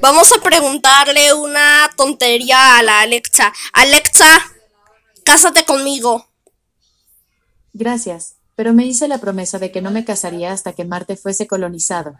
Vamos a preguntarle una tontería a la Alexa. Alexa, cásate conmigo. Gracias, pero me hice la promesa de que no me casaría hasta que Marte fuese colonizado.